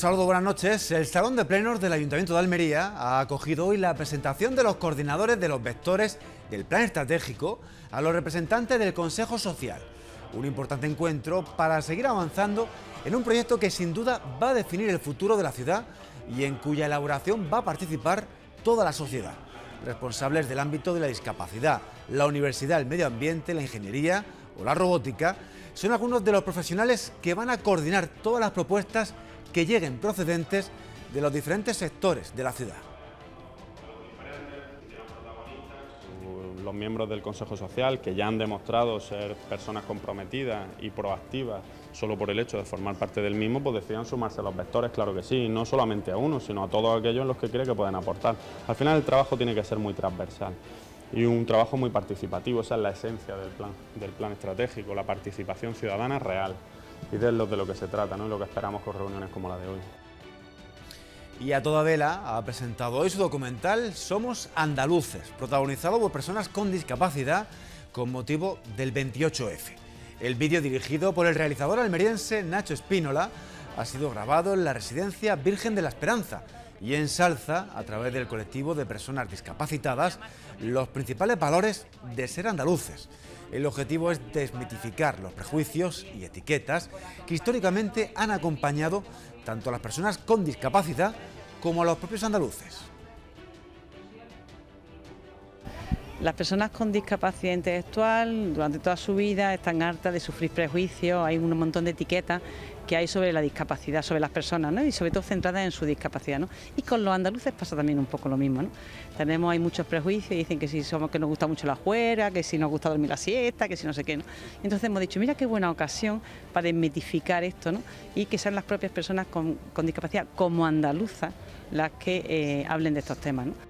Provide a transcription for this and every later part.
saludo, buenas noches. El Salón de Plenos del Ayuntamiento de Almería ha acogido hoy la presentación de los coordinadores de los vectores del Plan Estratégico a los representantes del Consejo Social. Un importante encuentro para seguir avanzando en un proyecto que sin duda va a definir el futuro de la ciudad y en cuya elaboración va a participar toda la sociedad. Responsables del ámbito de la discapacidad, la universidad, el medio ambiente, la ingeniería o la robótica son algunos de los profesionales que van a coordinar todas las propuestas que lleguen procedentes de los diferentes sectores de la ciudad. Los miembros del Consejo Social, que ya han demostrado ser personas comprometidas y proactivas solo por el hecho de formar parte del mismo, pues decidan sumarse a los vectores, claro que sí, no solamente a uno, sino a todos aquellos en los que cree que pueden aportar. Al final el trabajo tiene que ser muy transversal y un trabajo muy participativo, esa es la esencia del plan estratégico, la participación ciudadana real y de lo, que se trata ¿no? lo que esperamos con reuniones como la de hoy. Y a toda vela ha presentado hoy su documental Somos Andaluces, protagonizado por personas con discapacidad con motivo del 28F. El vídeo dirigido por el realizador almeriense Nacho Espínola ha sido grabado en la residencia Virgen de la Esperanza y ensalza, a través del colectivo de personas discapacitadas, los principales valores de ser andaluces. El objetivo es desmitificar los prejuicios y etiquetas que históricamente han acompañado tanto a las personas con discapacidad como a los propios andaluces. Las personas con discapacidad intelectual durante toda su vida están hartas de sufrir prejuicios, hay un montón de etiquetas que hay sobre la discapacidad, sobre las personas, ¿no? y sobre todo centradas en su discapacidad. ¿no? Y con los andaluces pasa también un poco lo mismo. ¿no? Tenemos, hay muchos prejuicios, ...y dicen que si somos que nos gusta mucho la juera, que si nos gusta dormir la siesta, que si no sé qué. ¿no? Entonces hemos dicho, mira qué buena ocasión para desmitificar esto ¿no? y que sean las propias personas con, discapacidad como andaluza, las que eh, hablen de estos temas. ¿no?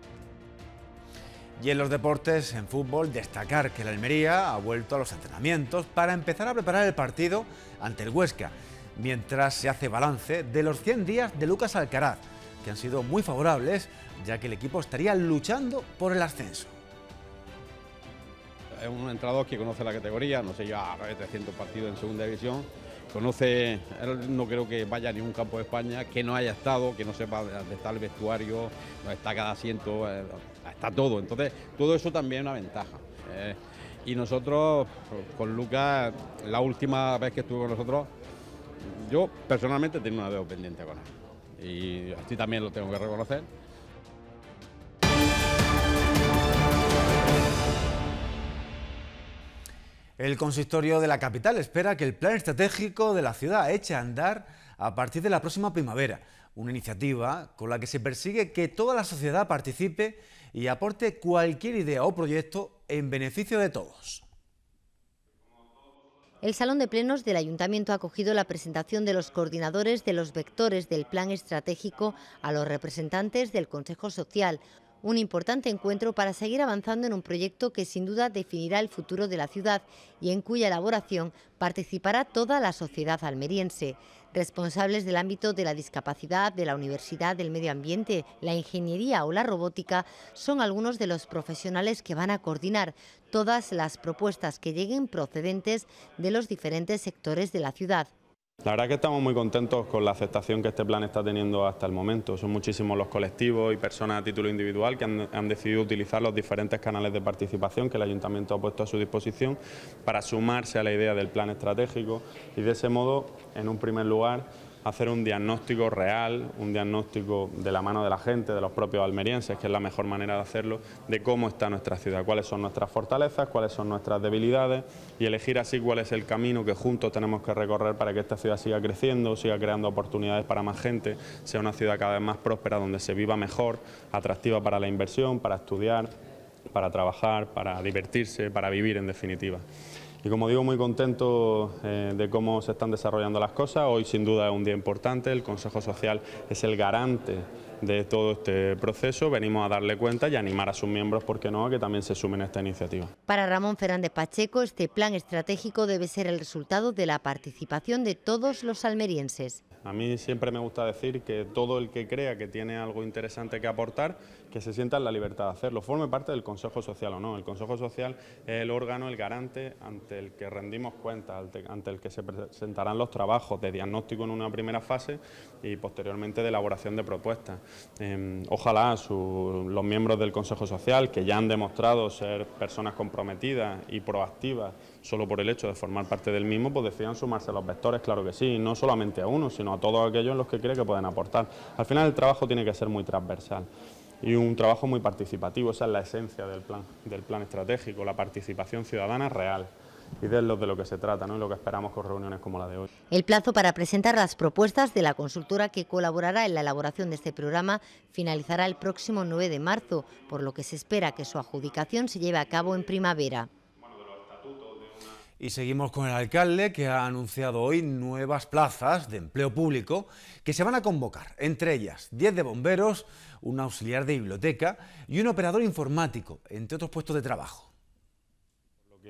Y en los deportes, en fútbol, destacar que la Almería ha vuelto a los entrenamientos para empezar a preparar el partido ante el Huesca, mientras se hace balance de los 100 días de Lucas Alcaraz, que han sido muy favorables, ya que el equipo estaría luchando por el ascenso. Es un entrador que conoce la categoría, no sé, ya 300 partidos en segunda división, conoce, él no creo que vaya a ningún campo de España que no haya estado, que no sepa dónde está el vestuario, dónde está cada asiento, eh, está todo. Entonces, todo eso también es una ventaja. Eh, y nosotros, con Lucas, la última vez que estuve con nosotros, yo personalmente tenía una deuda pendiente con él. Y así también lo tengo que reconocer. El consistorio de la capital espera que el plan estratégico de la ciudad eche a andar a partir de la próxima primavera, una iniciativa con la que se persigue que toda la sociedad participe y aporte cualquier idea o proyecto en beneficio de todos. El Salón de Plenos del Ayuntamiento ha acogido la presentación de los coordinadores de los vectores del Plan Estratégico a los representantes del Consejo Social, un importante encuentro para seguir avanzando en un proyecto que sin duda definirá el futuro de la ciudad y en cuya elaboración participará toda la sociedad almeriense. Responsables del ámbito de la discapacidad, de la universidad, del medio ambiente, la ingeniería o la robótica son algunos de los profesionales que van a coordinar todas las propuestas que lleguen procedentes de los diferentes sectores de la ciudad. La verdad es que estamos muy contentos con la aceptación que este plan está teniendo hasta el momento. Son muchísimos los colectivos y personas a título individual que han, decidido utilizar los diferentes canales de participación que el Ayuntamiento ha puesto a su disposición para sumarse a la idea del plan estratégico y de ese modo, en un primer lugar, hacer un diagnóstico real, un diagnóstico de la mano de la gente, de los propios almerienses, que es la mejor manera de hacerlo, de cómo está nuestra ciudad, cuáles son nuestras fortalezas, cuáles son nuestras debilidades y elegir así cuál es el camino que juntos tenemos que recorrer para que esta ciudad siga creciendo, siga creando oportunidades para más gente, sea una ciudad cada vez más próspera, donde se viva mejor, atractiva para la inversión, para estudiar, para trabajar, para divertirse, para vivir en definitiva. Y como digo, muy contento eh, de cómo se están desarrollando las cosas. Hoy sin duda es un día importante, el Consejo Social es el garante de todo este proceso, venimos a darle cuenta y animar a sus miembros, porque no?, a que también se sumen a esta iniciativa. Para Ramón Fernández Pacheco, este plan estratégico debe ser el resultado de la participación de todos los almerienses. A mí siempre me gusta decir que todo el que crea que tiene algo interesante que aportar, que se sienta en la libertad de hacerlo, forme parte del Consejo Social o no. El Consejo Social es el órgano, el garante ante el que rendimos cuenta... ante el que se presentarán los trabajos de diagnóstico en una primera fase y posteriormente de elaboración de propuestas. Em, ojalá los miembros del Consejo Social, que ya han demostrado ser personas comprometidas y proactivas solo por el hecho de formar parte del mismo, pues decidan sumarse a los vectores, claro que sí, no solamente a uno, sino a todos aquellos en los que cree que pueden aportar. Al final el trabajo tiene que ser muy transversal y un trabajo muy participativo, esa es la esencia del plan estratégico, la participación ciudadana real y de lo, que se trata ¿no? y lo que esperamos con reuniones como la de hoy. El plazo para presentar las propuestas de la consultora que colaborará en la elaboración de este programa finalizará el próximo 9 de marzo, por lo que se espera que su adjudicación se lleve a cabo en primavera. Y seguimos con el alcalde que ha anunciado hoy nuevas plazas de empleo público que se van a convocar, entre ellas 10 de bomberos, un auxiliar de biblioteca y un operador informático, entre otros puestos de trabajo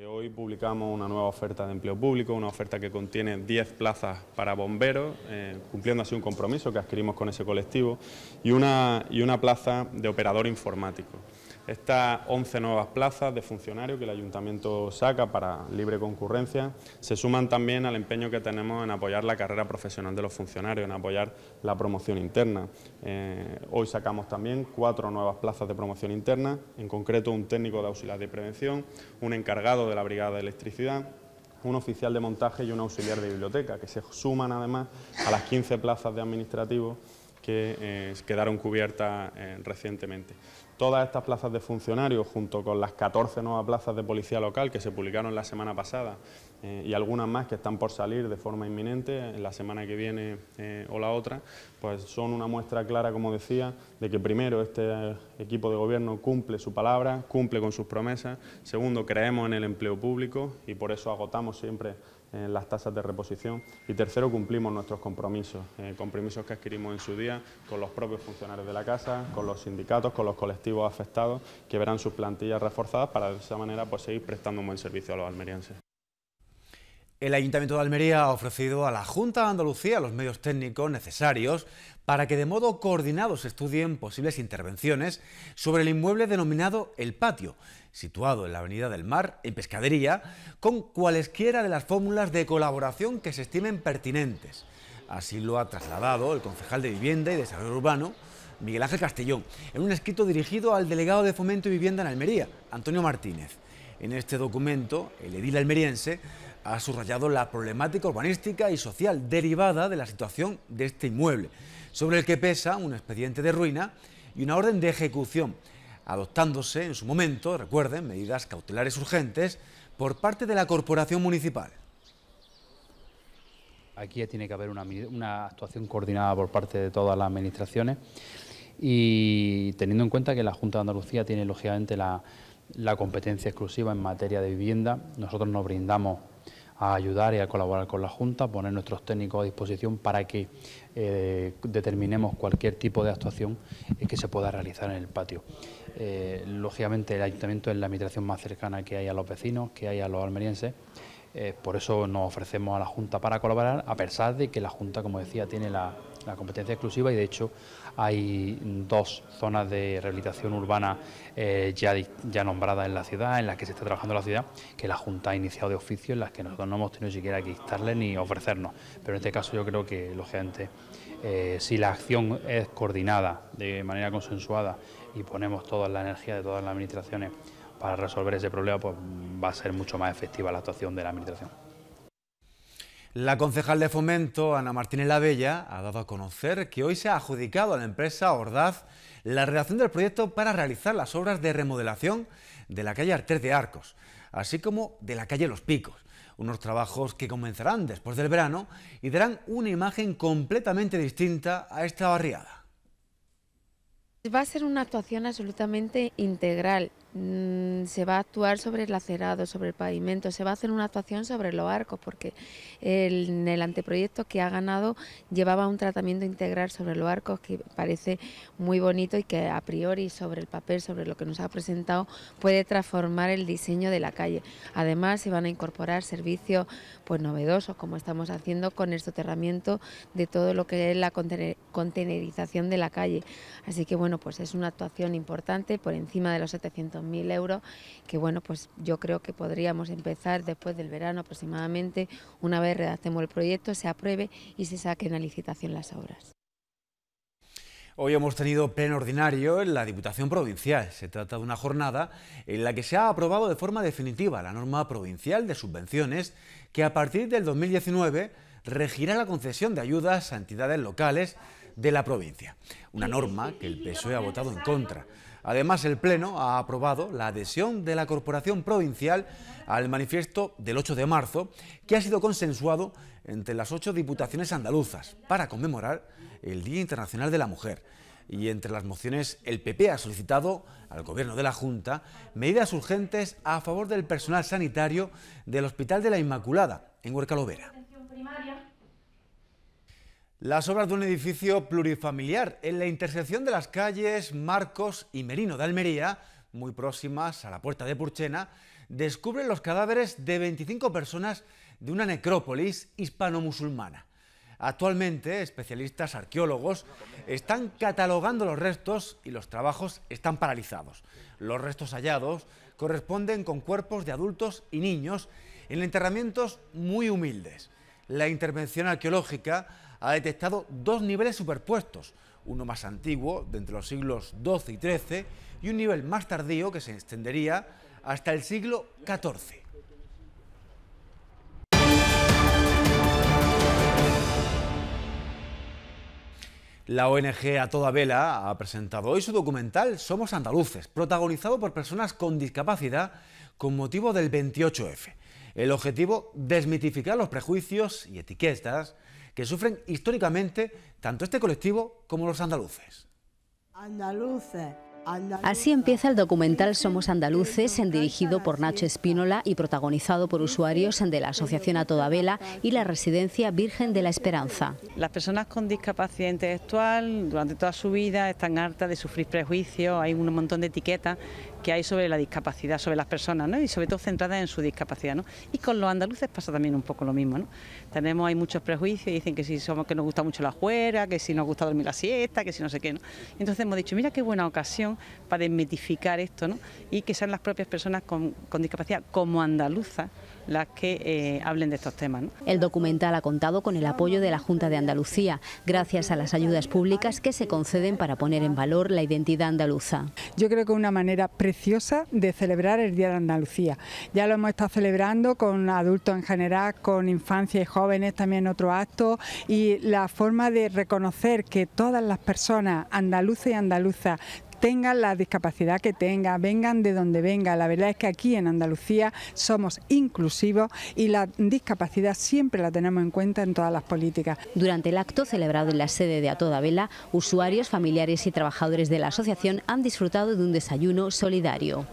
hoy publicamos una nueva oferta de empleo público, una oferta que contiene 10 plazas para bomberos, eh, cumpliendo así un compromiso que adquirimos con ese colectivo, y una plaza de operador informático. Estas 11 nuevas plazas de funcionarios que el ayuntamiento saca para libre concurrencia se suman también al empeño que tenemos en apoyar la carrera profesional de los funcionarios, en apoyar la promoción interna. Eh, hoy sacamos también cuatro nuevas plazas de promoción interna, en concreto un técnico de auxiliar de prevención, un encargado de la brigada de electricidad, un oficial de montaje y un auxiliar de biblioteca, que se suman además a las 15 plazas de administrativos que eh, quedaron cubiertas eh, recientemente. Todas estas plazas de funcionarios, junto con las 14 nuevas plazas de policía local que se publicaron la semana pasada eh, y algunas más que están por salir de forma inminente, en la semana que viene eh, o la otra, pues son una muestra clara, como decía, de que primero este equipo de gobierno cumple su palabra, cumple con sus promesas, segundo, creemos en el empleo público y por eso agotamos siempre en eh, las tasas de reposición y tercero cumplimos nuestros compromisos, eh, compromisos que adquirimos en su día con los propios funcionarios de la casa, con los sindicatos, con los colectivos afectados que verán sus plantillas reforzadas para de esa manera pues, seguir prestando un buen servicio a los almerienses. El Ayuntamiento de Almería ha ofrecido a la Junta de Andalucía los medios técnicos necesarios para que de modo coordinado se estudien posibles intervenciones sobre el inmueble denominado El Patio, situado en la Avenida del Mar, en Pescadería, con cualesquiera de las fórmulas de colaboración que se estimen pertinentes. Así lo ha trasladado el concejal de Vivienda y Desarrollo Urbano, Miguel Ángel Castellón, en un escrito dirigido al delegado de Fomento y Vivienda en Almería, Antonio Martínez. En este documento, el edil almeriense ha subrayado la problemática urbanística y social derivada de la situación de este inmueble, sobre el que pesa un expediente de ruina y una orden de ejecución, adoptándose en su momento, recuerden, medidas cautelares urgentes por parte de la Corporación Municipal. Aquí tiene que haber una, actuación coordinada por parte de todas las administraciones y teniendo en cuenta que la Junta de Andalucía tiene lógicamente la competencia exclusiva en materia de vivienda, nosotros nos brindamos a ayudar y a colaborar con la Junta, poner nuestros técnicos a disposición para que eh, determinemos cualquier tipo de actuación eh, que se pueda realizar en el patio. Eh, lógicamente el ayuntamiento es la administración más cercana que hay a los vecinos, que hay a los almerienses, por eso nos ofrecemos a la Junta para colaborar, a pesar de que la Junta, como decía, tiene la competencia exclusiva y de hecho hay dos zonas de rehabilitación urbana eh, ya, ya nombradas en la ciudad, en las que se está trabajando la ciudad, que la Junta ha iniciado de oficio, en las que nosotros no hemos tenido siquiera que instarle ni ofrecernos. Pero en este caso yo creo que, lógicamente, eh, si la acción es coordinada de manera consensuada y ponemos toda la energía de todas las administraciones para resolver ese problema, pues va a ser mucho más efectiva la actuación de la administración. La concejal de fomento, Ana Martínez Lavella, ha dado a conocer que hoy se ha adjudicado a la empresa Ordaz la redacción del proyecto para realizar las obras de remodelación de la calle Artes de Arcos, así como de la calle Los Picos, unos trabajos que comenzarán después del verano y darán una imagen completamente distinta a esta barriada. Va a ser una actuación absolutamente integral. Mm, se va a actuar sobre el lacerado, sobre el pavimento, se va a hacer una actuación sobre los arcos, porque el, en el anteproyecto que ha ganado llevaba un tratamiento integral sobre los arcos que parece muy bonito y que a priori sobre el papel, sobre lo que nos ha presentado, puede transformar el diseño de la calle. Además, se van a incorporar servicios pues novedosos, como estamos haciendo con el soterramiento de todo lo que es la contenerización de la calle. Así que bueno, pues es una actuación importante por encima de los 700 mil euros, que bueno, pues yo creo que podríamos empezar después del verano aproximadamente, una vez redactemos el proyecto, se apruebe y se saquen a licitación las obras. Hoy hemos tenido pleno ordinario en la Diputación Provincial. Se trata de una jornada en la que se ha aprobado de forma definitiva la norma provincial de subvenciones que a partir del 2019 regirá la concesión de ayudas a entidades locales de la provincia. Una norma que el PSOE ha votado en contra. Además, el Pleno ha aprobado la adhesión de la Corporación Provincial al manifiesto del 8 de marzo, que ha sido consensuado entre las ocho diputaciones andaluzas para conmemorar el Día Internacional de la Mujer. Y entre las mociones, el PP ha solicitado al Gobierno de la Junta medidas urgentes a favor del personal sanitario del Hospital de la Inmaculada, en Huercalovera. Las obras de un edificio plurifamiliar en la intersección de las calles Marcos y Merino de Almería, muy próximas a la puerta de Purchena, descubren los cadáveres de 25 personas de una necrópolis hispano-musulmana. Actualmente, especialistas arqueólogos están catalogando los restos y los trabajos están paralizados. Los restos hallados corresponden con cuerpos de adultos y niños en enterramientos muy humildes. La intervención arqueológica ha detectado dos niveles superpuestos, uno más antiguo, de entre los siglos XII y XIII, y un nivel más tardío que se extendería hasta el siglo XIV. La ONG A Toda Vela ha presentado hoy su documental Somos Andaluces, protagonizado por personas con discapacidad con motivo del 28F. El objetivo, desmitificar los prejuicios y etiquetas que sufren históricamente tanto este colectivo como los andaluces. Así empieza el documental Somos Andaluces, dirigido por Nacho Espínola y protagonizado por usuarios de la Asociación A Toda Vela y la Residencia Virgen de la Esperanza. Las personas con discapacidad intelectual durante toda su vida están hartas de sufrir prejuicios, hay un montón de etiquetas que hay sobre la discapacidad, sobre las personas, ¿no? y sobre todo centradas en su discapacidad. ¿no? Y con los andaluces pasa también un poco lo mismo. ¿no? Tenemos, hay muchos prejuicios, dicen que si somos que nos gusta mucho la juera, que si nos gusta dormir la siesta, que si no sé qué. ¿no? Entonces hemos dicho, mira qué buena ocasión para desmitificar esto ¿no? y que sean las propias personas con, discapacidad como andaluza... las que eh, hablen de estos temas. El documental ha contado con el apoyo de la Junta de Andalucía, gracias a las ayudas públicas que se conceden para poner en valor la identidad andaluza. Yo creo que una manera preciosa de celebrar el Día de Andalucía. Ya lo hemos estado celebrando con adultos en general, con infancia y jóvenes también otro acto y la forma de reconocer que todas las personas andaluza y andaluzas tengan la discapacidad que tengan, vengan de donde vengan. La verdad es que aquí en Andalucía somos inclusivos y la discapacidad siempre la tenemos en cuenta en todas las políticas. Durante el acto celebrado en la sede de A Toda Vela, usuarios, familiares y trabajadores de la asociación han disfrutado de un desayuno solidario.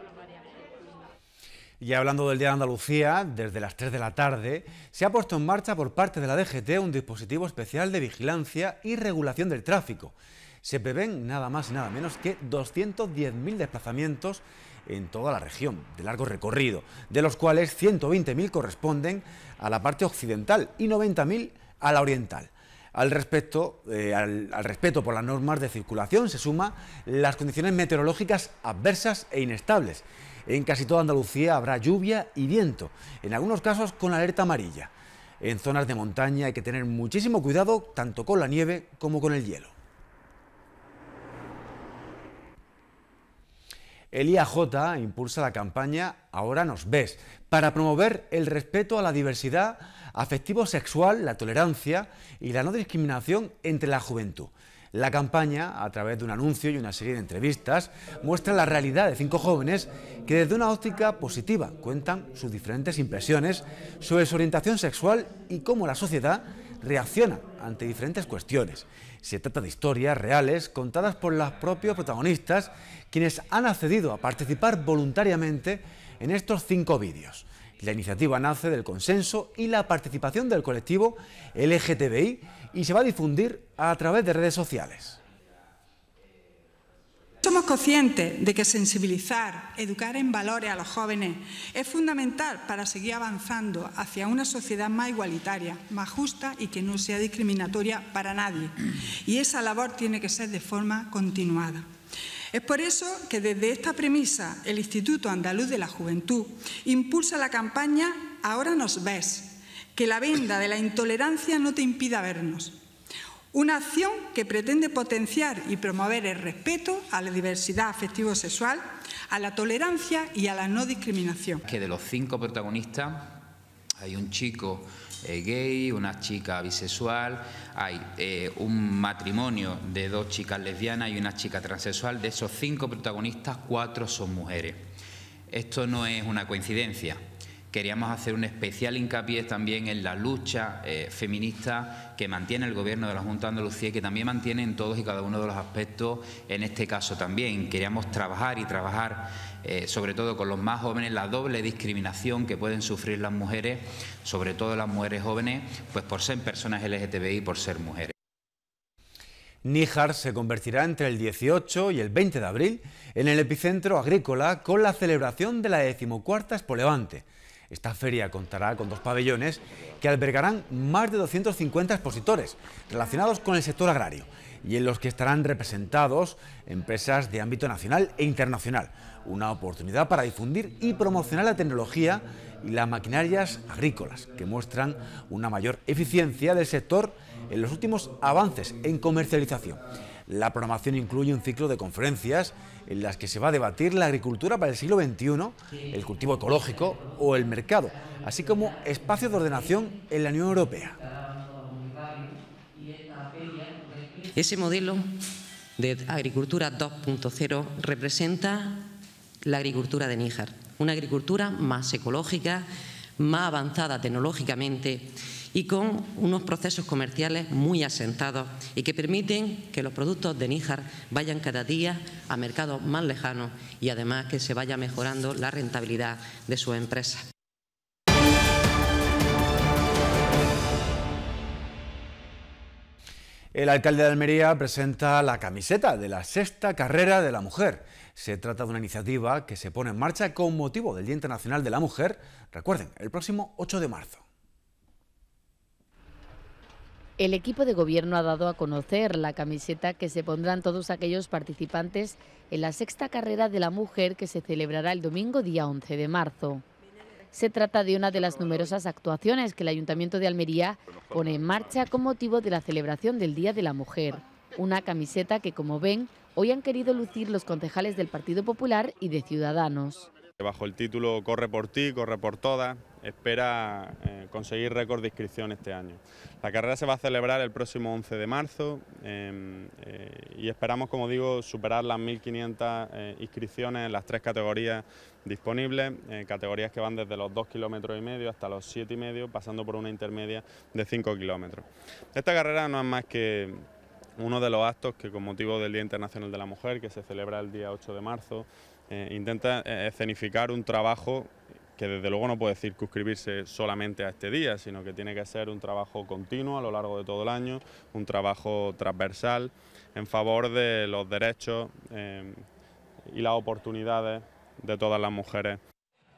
Y hablando del Día de Andalucía, desde las 3 de la tarde, se ha puesto en marcha por parte de la DGT un dispositivo especial de vigilancia y regulación del tráfico se prevén nada más y nada menos que 210.000 desplazamientos en toda la región, de largo recorrido, de los cuales 120.000 corresponden a la parte occidental y 90.000 a la oriental. Al respecto, eh, respeto por las normas de circulación se suma las condiciones meteorológicas adversas e inestables. En casi toda Andalucía habrá lluvia y viento, en algunos casos con alerta amarilla. En zonas de montaña hay que tener muchísimo cuidado tanto con la nieve como con el hielo. el IAJ impulsa la campaña Ahora nos ves, para promover el respeto a la diversidad afectivo-sexual, la tolerancia y la no discriminación entre la juventud. La campaña, a través de un anuncio y una serie de entrevistas, muestra la realidad de cinco jóvenes que desde una óptica positiva cuentan sus diferentes impresiones sobre su orientación sexual y cómo la sociedad reacciona ante diferentes cuestiones. Se trata de historias reales contadas por las propios protagonistas, quienes han accedido a participar voluntariamente en estos cinco vídeos. La iniciativa nace del consenso y la participación del colectivo LGTBI y se va a difundir a través de redes sociales somos conscientes de que sensibilizar, educar en valores a los jóvenes es fundamental para seguir avanzando hacia una sociedad más igualitaria, más justa y que no sea discriminatoria para nadie. Y esa labor tiene que ser de forma continuada. Es por eso que desde esta premisa el Instituto Andaluz de la Juventud impulsa la campaña Ahora nos ves, que la venda de la intolerancia no te impida vernos una acción que pretende potenciar y promover el respeto a la diversidad afectivo-sexual, a la tolerancia y a la no discriminación. Que de los cinco protagonistas hay un chico eh, gay, una chica bisexual, hay eh, un matrimonio de dos chicas lesbianas y una chica transexual. De esos cinco protagonistas, cuatro son mujeres. Esto no es una coincidencia queríamos hacer un especial hincapié también en la lucha eh, feminista que mantiene el Gobierno de la Junta de Andalucía y que también mantiene en todos y cada uno de los aspectos, en este caso también. Queríamos trabajar y trabajar, eh, sobre todo con los más jóvenes, la doble discriminación que pueden sufrir las mujeres, sobre todo las mujeres jóvenes, pues por ser personas LGTBI y por ser mujeres. Níjar se convertirá entre el 18 y el 20 de abril en el epicentro agrícola con la celebración de la decimocuarta Levante, esta feria contará con dos pabellones que albergarán más de 250 expositores relacionados con el sector agrario y en los que estarán representados empresas de ámbito nacional e internacional. Una oportunidad para difundir y promocionar la tecnología y las maquinarias agrícolas que muestran una mayor eficiencia del sector en los últimos avances en comercialización. La programación incluye un ciclo de conferencias en las que se va a debatir la agricultura para el siglo XXI, el cultivo ecológico o el mercado, así como espacios de ordenación en la Unión Europea. Ese modelo de agricultura 2.0 representa la agricultura de Níjar, una agricultura más ecológica, más avanzada tecnológicamente y con unos procesos comerciales muy asentados y que permiten que los productos de Níjar vayan cada día a mercados más lejanos y además que se vaya mejorando la rentabilidad de su empresa. El alcalde de Almería presenta la camiseta de la sexta carrera de la mujer. Se trata de una iniciativa que se pone en marcha con motivo del Día Internacional de la Mujer, recuerden, el próximo 8 de marzo. El equipo de gobierno ha dado a conocer la camiseta que se pondrán todos aquellos participantes en la sexta carrera de la mujer que se celebrará el domingo día 11 de marzo. Se trata de una de las numerosas actuaciones que el Ayuntamiento de Almería pone en marcha con motivo de la celebración del Día de la Mujer. Una camiseta que, como ven, hoy han querido lucir los concejales del Partido Popular y de Ciudadanos. Bajo el título Corre por ti, corre por todas, espera eh, conseguir récord de inscripción este año. La carrera se va a celebrar el próximo 11 de marzo em, eh, y esperamos, como digo, superar las 1.500 eh, inscripciones en las tres categorías disponibles, categorías que van desde los 2 kilómetros y medio hasta los 7 y medio, pasando por una intermedia de 5 kilómetros. Esta carrera no es más que uno de los actos que con motivo del Día Internacional de la Mujer, que se celebra el día 8 de marzo, intenta escenificar un trabajo que desde luego no puede circunscribirse solamente a este día, sino que tiene que ser un trabajo continuo a lo largo de todo el año, un trabajo transversal en favor de los derechos eh, y las oportunidades de todas las mujeres.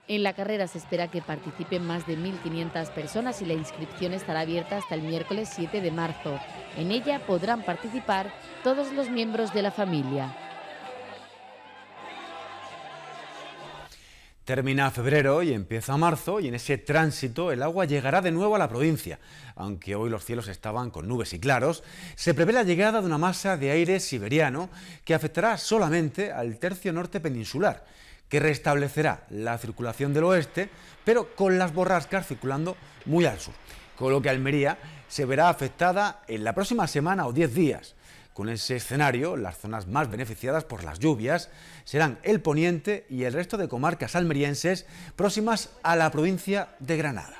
En la carrera se espera que participen más de 1.500 personas y la inscripción estará abierta hasta el miércoles 7 de marzo. En ella podrán participar todos los miembros de la familia. Termina febrero y empieza marzo y en ese tránsito el agua llegará de nuevo a la provincia. Aunque hoy los cielos estaban con nubes y claros, se prevé la llegada de una masa de aire siberiano que afectará solamente al tercio norte peninsular, que restablecerá la circulación del oeste, pero con las borrascas circulando muy al sur. Con lo que Almería se verá afectada en la próxima semana o 10 días. Con ese escenario, las zonas más beneficiadas por las lluvias serán el poniente y el resto de comarcas almerienses próximas a la provincia de Granada.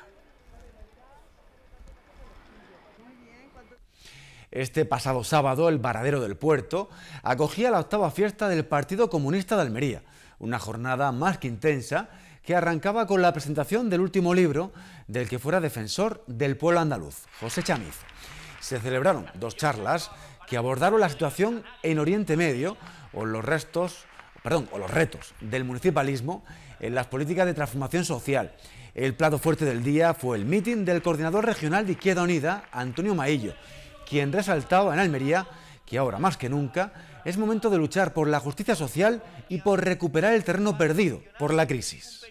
Este pasado sábado, el baradero del Puerto acogía la octava fiesta del Partido Comunista de Almería, una jornada más que intensa que arrancaba con la presentación del último libro del que fuera defensor del pueblo andaluz, José Chamiz. Se celebraron dos charlas que abordaron la situación en Oriente Medio o los restos, perdón, o los retos del municipalismo en las políticas de transformación social. El plato fuerte del día fue el mitin del coordinador regional de Izquierda Unida, Antonio Maillo, quien resaltaba en Almería que ahora más que nunca es momento de luchar por la justicia social y por recuperar el terreno perdido por la crisis.